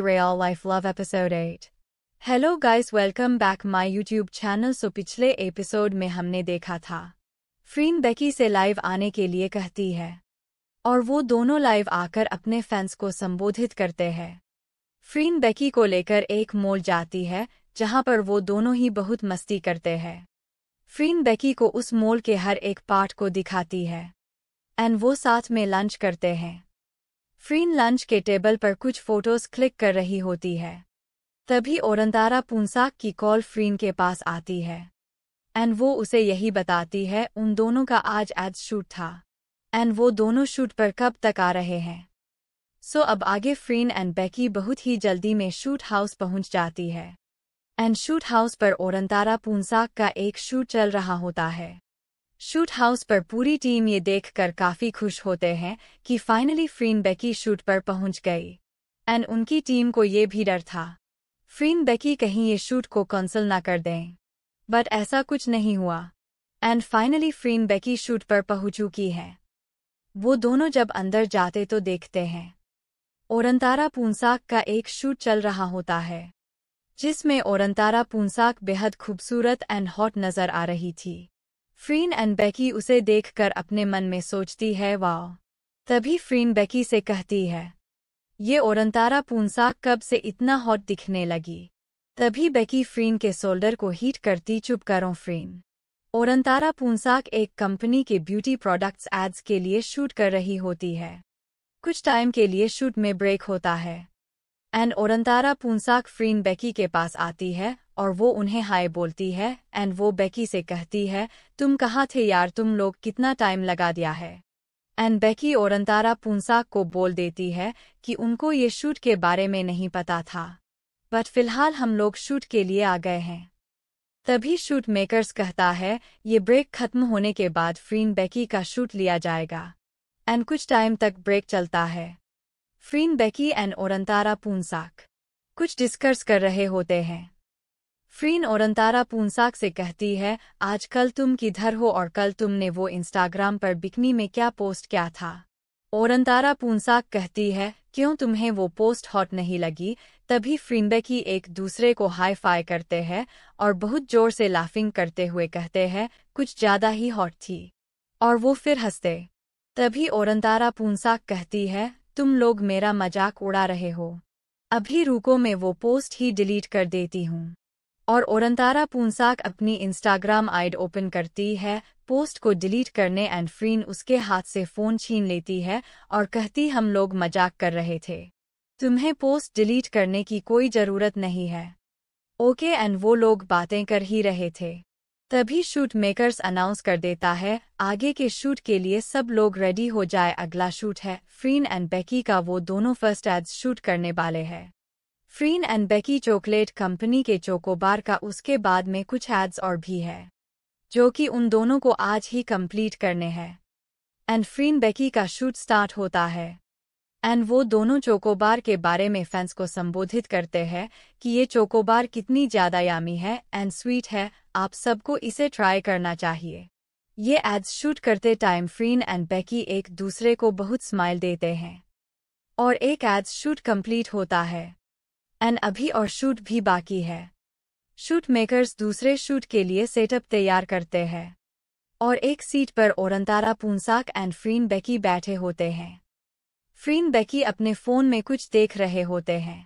Rail Life Love episode 8 hello guys welcome back my YouTube channel so पिछले episode में हमने देखा था फ्रीन बेकी से लाइव आने के लिए कहती है और वो दोनों लाइव आकर अपने फैंस को संबोधित करते हैं फ्रीन बेकी को लेकर एक मोल जाती है जहां पर वो दोनों ही बहुत मस्ती करते हैं फ्रीन बेकी को उस मोल के हर एक पार्ट को दिखाती है एंड वो साथ में लंच करते हैं फ्रीन लंच के टेबल पर कुछ फोटोज क्लिक कर रही होती है तभी ओरंतारा पुंसाक की कॉल फ्रीन के पास आती है एंड वो उसे यही बताती है उन दोनों का आज एज शूट था एंड वो दोनों शूट पर कब तक आ रहे हैं सो so अब आगे फ्रीन एंड बेकी बहुत ही जल्दी में शूट हाउस पहुंच जाती है एंड शूट हाउस पर ओरंतारा पुंसाक का एक शूट चल रहा होता है शूट हाउस पर पूरी टीम ये देखकर काफी खुश होते हैं कि फाइनली फ्रीन बेकी शूट पर पहुंच गई एंड उनकी टीम को ये भी डर था फ्रीन बेकी कहीं ये शूट को कैंसिल ना कर दें बट ऐसा कुछ नहीं हुआ and finally Freen Becky shoot पर पहुंच चुकी है वो दोनों जब अंदर जाते तो देखते हैं औरंतारा पूंसाक का एक शूट चल रहा होता है जिसमें औरंतारा पूंसाक बेहद खूबसूरत एंड हॉट नजर आ रही थी फ्रीन एंड बेकी उसे देखकर अपने मन में सोचती है वाओ तभी फ्रीन बेकी से कहती है ये ओरंतारा पूंसाक कब से इतना हॉट दिखने लगी तभी बेकी फ्रीन के शोल्डर को हीट करती चुप करो फ्रीन ओरंतारा पूंसाक एक कंपनी के ब्यूटी प्रोडक्ट्स एड्स के लिए शूट कर रही होती है कुछ टाइम के लिए शूट में ब्रेक होता है एंड ओरंतारा पूंसाक फ्रीन बेकी के पास आती है और वो उन्हें हाय बोलती है एंड वो बेकी से कहती है तुम कहाँ थे यार तुम लोग कितना टाइम लगा दिया है एंड बेकी और अंतारा पूंसाक को बोल देती है कि उनको ये शूट के बारे में नहीं पता था बट फिलहाल हम लोग शूट के लिए आ गए हैं तभी शूट मेकर्स कहता है ये ब्रेक खत्म होने के बाद फ्रीन बेकी का शूट लिया जाएगा एंड कुछ टाइम तक ब्रेक चलता है फ्रीन बेकी एंड ओरंतारा पूंसाक कुछ डिस्कर्स कर रहे होते हैं फ्रीन और अंतारा पूंसाक से कहती है आज कल तुम किधर हो और कल तुमने वो इंस्टाग्राम पर बिकनी में क्या पोस्ट क्या था और अंतारा पूंसाक कहती है क्यों तुम्हें वो पोस्ट हॉट नहीं लगी तभी फ्रीनबेकी एक दूसरे को हाई फाई करते हैं और बहुत जोर से लाफिंग करते हुए कहते हैं कुछ ज्यादा ही हॉट थी और वो फिर हंसते तभी औरंतारा पूंसाक कहती है तुम लोग मेरा मजाक उड़ा रहे हो अभी रुको मैं वो पोस्ट ही डिलीट कर देती हूँ और ओरंतारा पूंसाक अपनी इंस्टाग्राम आइड ओपन करती है पोस्ट को डिलीट करने एंड फ्रीन उसके हाथ से फ़ोन छीन लेती है और कहती हम लोग मजाक कर रहे थे तुम्हें पोस्ट डिलीट करने की कोई ज़रूरत नहीं है ओके एंड वो लोग बातें कर ही रहे थे तभी शूट मेकर्स अनाउंस कर देता है आगे के शूट के लिए सब लोग रेडी हो जाए अगला शूट है फ्रीन एंड बेकी का वो दोनों फर्स्ट एड्स शूट करने वाले हैं Freen and Becky chocolate company के चोकोबार का उसके बाद में कुछ एड्स और भी है जो कि उन दोनों को आज ही कंप्लीट करने हैं एंड फ्रीन बेकी का शूट स्टार्ट होता है एंड वो दोनों चोकोबार के बारे में फैंस को संबोधित करते हैं कि ये चोकोबार कितनी ज़्यादा यामी है एंड स्वीट है आप सबको इसे ट्राई करना चाहिए ये एड्स शूट करते टाइम फ्रीन एंड बेकी एक दूसरे को बहुत स्माइल देते हैं और एक एड्स शूट कंप्लीट होता है एंड अभी और शूट भी बाकी है शूट मेकर्स दूसरे शूट के लिए सेटअप तैयार करते हैं और एक सीट पर ओरंतारा पूंसाक एंड फ्रीन बेकी बैठे होते हैं फ्रीन बेकी अपने फ़ोन में कुछ देख रहे होते हैं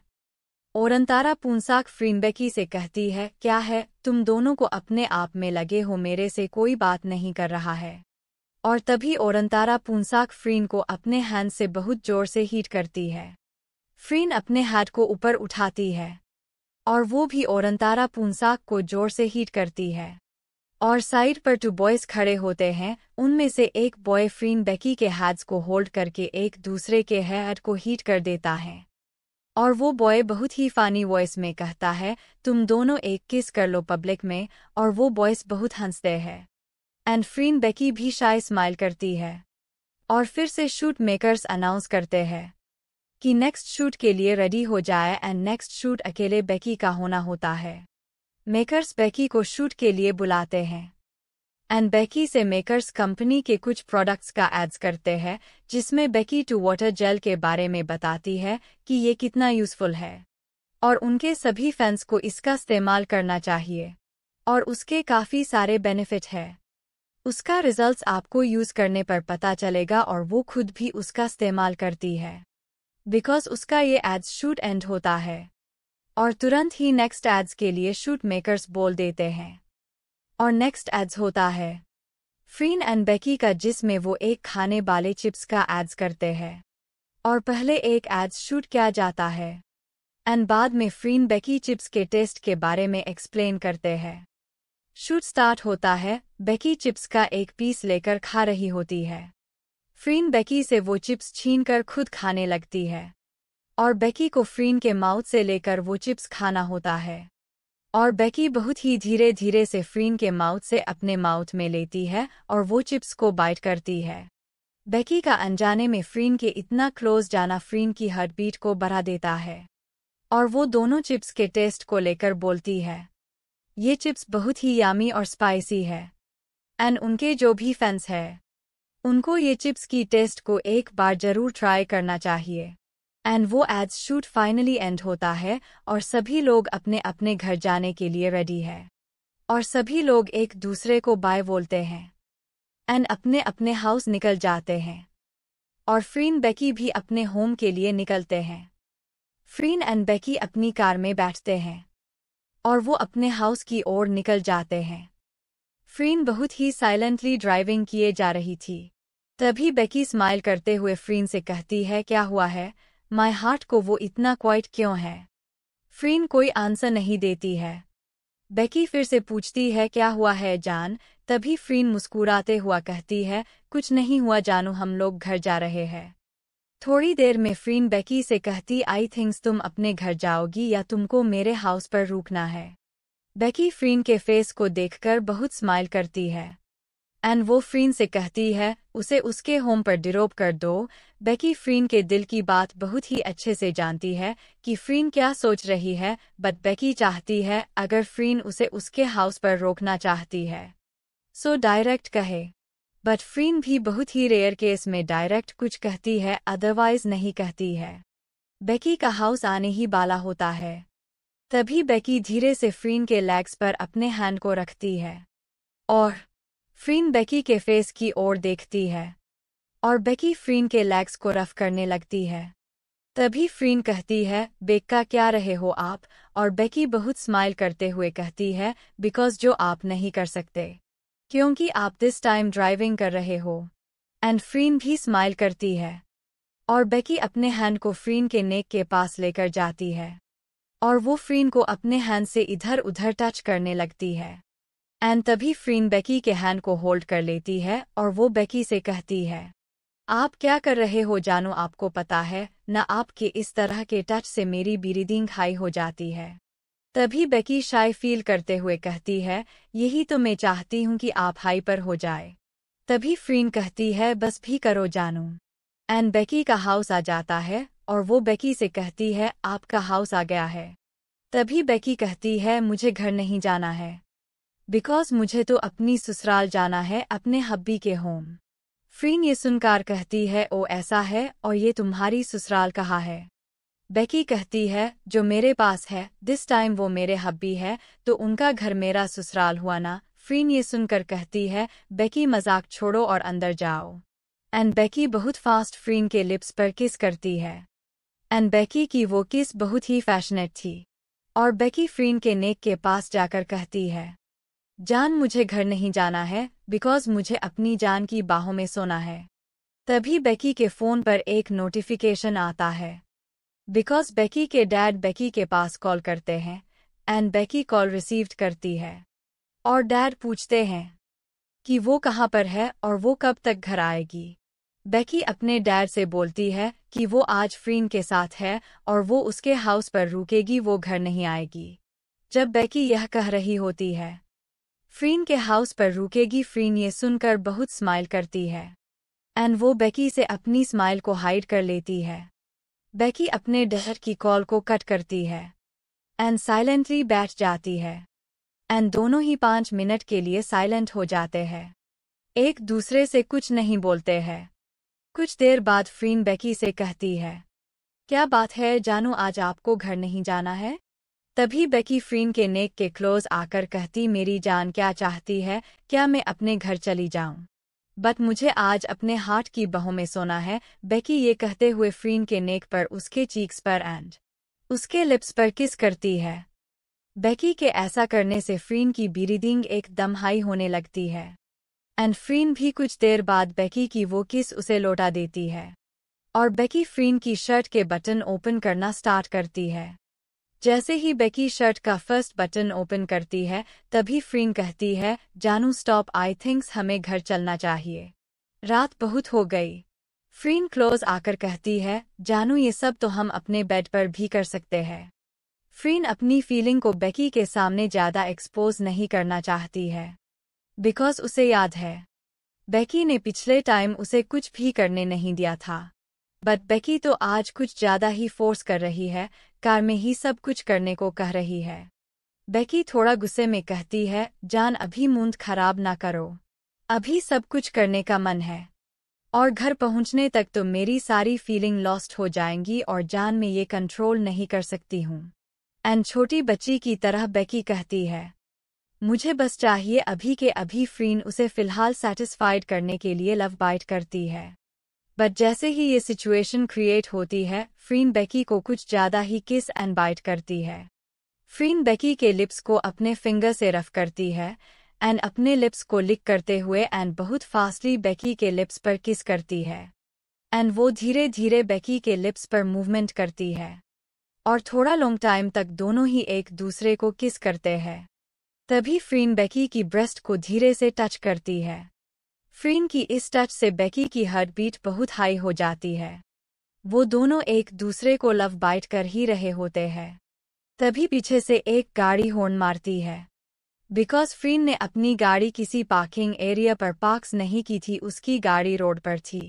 ओरंतारा पूंसाक फ्रीनबेकी से कहती है क्या है तुम दोनों को अपने आप में लगे हो मेरे से कोई बात नहीं कर रहा है और तभी ओरंतारा पूंसाक फ्रीन को अपने हैंड से बहुत जोर से हीट करती है फ्रीन अपने हाथ को ऊपर उठाती है और वो भी औरंतारा पूंसाक को जोर से हीट करती है और साइड पर टू बॉयज खड़े होते हैं उनमें से एक बॉय फ्रीन बेकी के हाथ को होल्ड करके एक दूसरे के हेड को हीट कर देता है और वो बॉय बहुत ही फानी वॉइस में कहता है तुम दोनों एक किस कर लो पब्लिक में और वो बॉयस बहुत हंसते हैं एंड फ्रीन बेकी भी शाय स्माइल करती है और फिर से शूट मेकर्स अनाउंस करते हैं कि नेक्स्ट शूट के लिए रेडी हो जाए एंड नेक्स्ट शूट अकेले बेकी का होना होता है मेकर्स बेकी को शूट के लिए बुलाते हैं एंड बेकी से मेकर्स कंपनी के कुछ प्रोडक्ट्स का एड्स करते हैं जिसमें बेकी टू वाटर जेल के बारे में बताती है कि ये कितना यूजफुल है और उनके सभी फैंस को इसका इस्तेमाल करना चाहिए और उसके काफ़ी सारे बेनिफिट है उसका रिजल्ट्स आपको यूज़ करने पर पता चलेगा और वो खुद भी उसका इस्तेमाल करती है बिकॉज उसका ये एड्स शूट एंड होता है और तुरंत ही नेक्स्ट एड्स के लिए शूट मेकर्स बोल देते हैं और नेक्स्ट एड्स होता है फ्रीन एंड बेकी का जिसमें वो एक खाने वाले चिप्स का एड्स करते हैं और पहले एक एड्स शूट किया जाता है एंड बाद में फ्रीन बेकी चिप्स के टेस्ट के बारे में एक्सप्लेन करते हैं शूट स्टार्ट होता है बेकी चिप्स का एक पीस लेकर खा रही होती है फ्रीन बेकी से वो चिप्स छीनकर खुद खाने लगती है और बेकी को फ्रीन के माउथ से लेकर वो चिप्स खाना होता है और बेकी बहुत ही धीरे धीरे से फ्रीन के माउथ से अपने माउथ में लेती है और वो चिप्स को बाइट करती है बेकी का अनजाने में फ्रीन के इतना क्लोज जाना फ्रीन की हार्टबीट को बढ़ा देता है और वो दोनों चिप्स के टेस्ट को लेकर बोलती है ये चिप्स बहुत ही यामी और स्पाइसी है एंड उनके जो भी फैंस है उनको ये चिप्स की टेस्ट को एक बार जरूर ट्राई करना चाहिए एंड वो एड्स शूट फाइनली एंड होता है और सभी लोग अपने अपने घर जाने के लिए रेडी है और सभी लोग एक दूसरे को बाय बोलते हैं एंड अपने अपने हाउस निकल जाते हैं और फ्रीन बेकी भी अपने होम के लिए निकलते हैं फ्रीन एंड बेकी अपनी कार में बैठते हैं और वो अपने हाउस की ओर निकल जाते हैं फ्रीन बहुत ही साइलेंटली ड्राइविंग किए जा रही थी तभी बेकी स्माइल करते हुए फ्रीन से कहती है क्या हुआ है माय हार्ट को वो इतना क्वाइट क्यों है फ्रीन कोई आंसर नहीं देती है बेकी फिर से पूछती है क्या हुआ है जान तभी फ्रीन मुस्कुराते हुआ कहती है कुछ नहीं हुआ जानू हम लोग घर जा रहे हैं थोड़ी देर में फ्रीन बेकी से कहती आई थिंक्स तुम अपने घर जाओगी या तुमको मेरे हाउस पर रुकना है बेकी फ्रीन के फेस को देखकर बहुत स्माइल करती है एंड वो फ्रीन से कहती है उसे उसके होम पर डिरोप कर दो बेकी फ्रीन के दिल की बात बहुत ही अच्छे से जानती है कि फ्रीन क्या सोच रही है बट बेकी चाहती है अगर फ्रीन उसे उसके हाउस पर रोकना चाहती है सो so डायरेक्ट कहे बट फ्रीन भी बहुत ही रेयर केस में डायरेक्ट कुछ कहती है अदरवाइज नहीं कहती है बेकी का हाउस आने ही बाला होता है तभी बेकी धीरे से फ्रीन के लेग्स पर अपने हैंड को रखती है और फ्रीन बेकी के फेस की ओर देखती है और बेकी फ्रीन के लेग्स को रफ करने लगती है तभी फ्रीन कहती है बेक्का क्या रहे हो आप और बेकी बहुत स्माइल करते हुए कहती है बिकॉज जो आप नहीं कर सकते क्योंकि आप दिस टाइम ड्राइविंग कर रहे हो एंड फ्रीन भी स्माइल करती है और बेकी अपने हैंड को फ्रीन के नेक के पास लेकर जाती है और वो फ्रीन को अपने हैंड से इधर उधर टच करने लगती है एंड तभी फ्रीन बेकी के हैंड को होल्ड कर लेती है और वो बेकी से कहती है आप क्या कर रहे हो जानो आपको पता है न आपके इस तरह के टच से मेरी ब्रीदिंग हाई हो जाती है तभी बेकी शाय फील करते हुए कहती है यही तो मैं चाहती हूँ कि आप हाई पर हो जाए तभी फ्रीन कहती है बस भी करो जानो एंड बेकी का हाउस आ जाता है और वो बेकी से कहती है आपका हाउस आ गया है तभी बेकी कहती है मुझे घर नहीं जाना है बिकॉज मुझे तो अपनी ससुराल जाना है अपने हब्बी के होम फ्रीन ये सुनकार कहती है ओ ऐसा है और ये तुम्हारी ससुराल कहा है बेकी कहती है जो मेरे पास है दिस टाइम वो मेरे हब्बी है तो उनका घर मेरा ससुराल हुआ ना फ्रीन ये सुनकर कहती है बेकी मजाक छोड़ो और अंदर जाओ एंड बेकी बहुत फास्ट फ्रीन के लिप्स पर किस करती है एंड बेकी की वो किस बहुत ही फैशनेट थी और बेकी फ्रीन के नेक के पास जाकर कहती है जान मुझे घर नहीं जाना है बिकॉज मुझे अपनी जान की बाहों में सोना है तभी बेकी के फ़ोन पर एक नोटिफिकेशन आता है बिकॉज बेकी के डैड बेकी के पास कॉल करते हैं एंड बेकी कॉल रिसीव्ड करती है और डैड पूछते हैं कि वो कहाँ पर है और वो कब तक घर आएगी बेकी अपने डैड से बोलती है कि वो आज फ्रीन के साथ है और वो उसके हाउस पर रुकेगी वो घर नहीं आएगी जब बेकी यह कह रही होती है फ्रीन के हाउस पर रुकेगी फ्रीन ये सुनकर बहुत स्माइल करती है एंड वो बेकी से अपनी स्माइल को हाइड कर लेती है बेकी अपने डहर की कॉल को कट करती है एंड साइलेंटली बैठ जाती है एंड दोनों ही पाँच मिनट के लिए साइलेंट हो जाते हैं एक दूसरे से कुछ नहीं बोलते हैं कुछ देर बाद फ्रीन बेकी से कहती है क्या बात है जानू आज आपको घर नहीं जाना है तभी बेकी फ्रीन के नेक के क्लोज आकर कहती मेरी जान क्या चाहती है क्या मैं अपने घर चली जाऊं बट मुझे आज अपने हार्ट की बहों में सोना है बेकी ये कहते हुए फ्रीन के नेक पर उसके चीक्स पर एंड उसके लिप्स पर किस करती है बेकी के ऐसा करने से फ्रीन की ब्रीदिंग एक हाई होने लगती है एंड फ्रीन भी कुछ देर बाद बेकी की वो किस उसे लौटा देती है और बेकी फ्रीन की शर्ट के बटन ओपन करना स्टार्ट करती है जैसे ही बेकी शर्ट का फर्स्ट बटन ओपन करती है तभी फ्रीन कहती है जानू स्टॉप आई थिंक्स हमें घर चलना चाहिए रात बहुत हो गई फ्रीन क्लोज आकर कहती है जानू ये सब तो हम अपने बेड पर भी कर सकते हैं फ्रीन अपनी फीलिंग को बेकी के सामने ज्यादा एक्सपोज नहीं करना चाहती है बिकॉज उसे याद है बेकी ने पिछले टाइम उसे कुछ भी करने नहीं दिया था बट बेकी तो आज कुछ ज्यादा ही फोर्स कर रही है कार में ही सब कुछ करने को कह रही है बेकी थोड़ा गुस्से में कहती है जान अभी मूंद खराब ना करो अभी सब कुछ करने का मन है और घर पहुंचने तक तो मेरी सारी फीलिंग लॉस्ट हो जाएंगी और जान में ये कंट्रोल नहीं कर सकती हूँ एंड छोटी बच्ची की तरह बेकी कहती है मुझे बस चाहिए अभी के अभी फ्रीन उसे फिलहाल सेटिस्फाइड करने के लिए लव बाइट करती है बट जैसे ही ये सिचुएशन क्रिएट होती है फ्रीन बेकी को कुछ ज्यादा ही किस एंड बाइट करती है फ्रीन बेकी के लिप्स को अपने फिंगर से रफ करती है एंड अपने लिप्स को लिक करते हुए एंड बहुत फास्टली बेकी के लिप्स पर किस करती है एंड वो धीरे धीरे बेकी के लिप्स पर मूवमेंट करती है और थोड़ा लॉन्ग टाइम तक दोनों ही एक दूसरे को किस करते हैं तभी फ्रीन बेकी की ब्रेस्ट को धीरे से टच करती है फ्रीन की इस टच से बेकी की बीट बहुत हाई हो जाती है वो दोनों एक दूसरे को लव बाइट कर ही रहे होते हैं तभी पीछे से एक गाड़ी हॉर्न मारती है बिकॉज फ्रीन ने अपनी गाड़ी किसी पार्किंग एरिया पर पार्क्स नहीं की थी उसकी गाड़ी रोड पर थी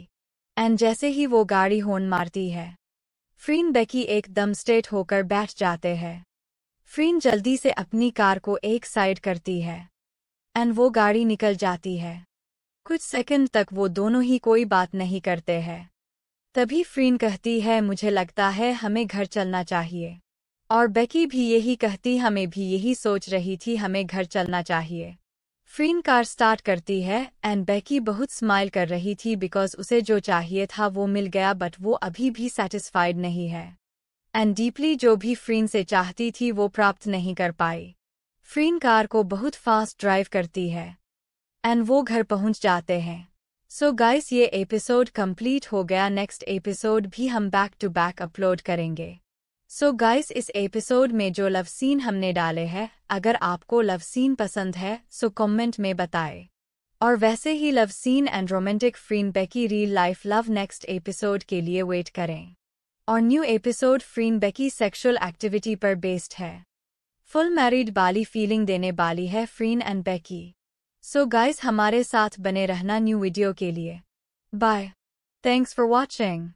एंड जैसे ही वो गाड़ी हॉर्न मारती है फ्रीन बेकी एकदम स्टेट होकर बैठ जाते हैं फ्रीन जल्दी से अपनी कार को एक साइड करती है एंड वो गाड़ी निकल जाती है कुछ सेकंड तक वो दोनों ही कोई बात नहीं करते हैं तभी फ्रीन कहती है मुझे लगता है हमें घर चलना चाहिए और बेकी भी यही कहती हमें भी यही सोच रही थी हमें घर चलना चाहिए फ्रीन कार स्टार्ट करती है एंड बेकी बहुत स्माइल कर रही थी बिकॉज उसे जो चाहिए था वो मिल गया बट वो अभी भी सेटिस्फाइड नहीं है एंड डीपली जो भी फ्रीन से चाहती थी वो प्राप्त नहीं कर पाई फ्रीन कार को बहुत फास्ट ड्राइव करती है एंड वो घर पहुंच जाते हैं सो so गाइस ये एपिसोड कंप्लीट हो गया नेक्स्ट एपिसोड भी हम बैक टू बैक अपलोड करेंगे सो so गाइस इस एपिसोड में जो लव सीन हमने डाले हैं अगर आपको लव सीन पसंद है सो कमेंट में बताएं और वैसे ही love scene and romantic Freen Becky reel life love next episode के लिए वेट करें और new episode Freen Becky sexual activity पर बेस्ड है फुल मैरिड बाली फीलिंग देने बाली है Freen and Becky so so guys हमारे साथ बने रहना न्यू वीडियो के लिए बाय थैंक्स फॉर वॉचिंग